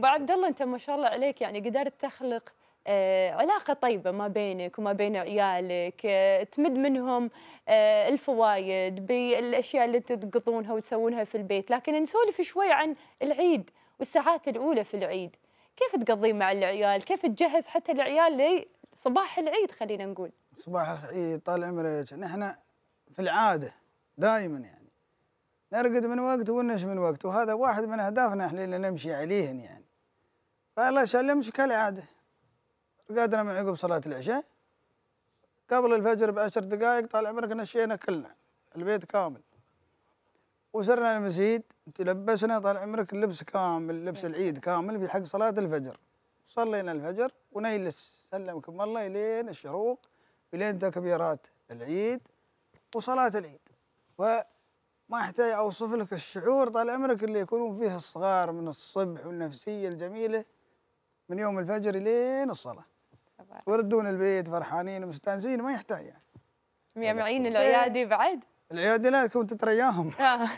ابو عبد الله انت ما شاء الله عليك يعني قدرت تخلق آه، علاقة طيبة ما بينك وما بين عيالك آه، تمد منهم آه، الفوايد بالأشياء اللي تقضونها وتسوونها في البيت لكن نسولف شوي عن العيد والساعات الأولى في العيد كيف تقضي مع العيال كيف تجهز حتى العيال لصباح العيد خلينا نقول صباح العيد طال عمرك نحن في العادة دائما يعني نرقد من وقت ونش من وقت وهذا واحد من أهدافنا احنا اللي نمشي عليهن يعني فالله يسلمك كالعادة رقدنا من عقب صلاة العشاء قبل الفجر بعشر دقائق طال عمرك نشينا كلنا البيت كامل وصرنا المسجد تلبسنا طال عمرك اللبس كامل لبس العيد كامل في حق صلاة الفجر صلينا الفجر ونجلس سلمكم الله لين الشروق لين تكبيرات العيد وصلاة العيد وما احتاج اوصف لك الشعور طال عمرك اللي يكونون فيه الصغار من الصبح والنفسية الجميلة من يوم الفجر لين الصلاه ويردون البيت فرحانين ومستانسين ما يحتاج يعني مجمعين العيادي إيه. بعد؟ العيادي لا كنت ترياهم آه.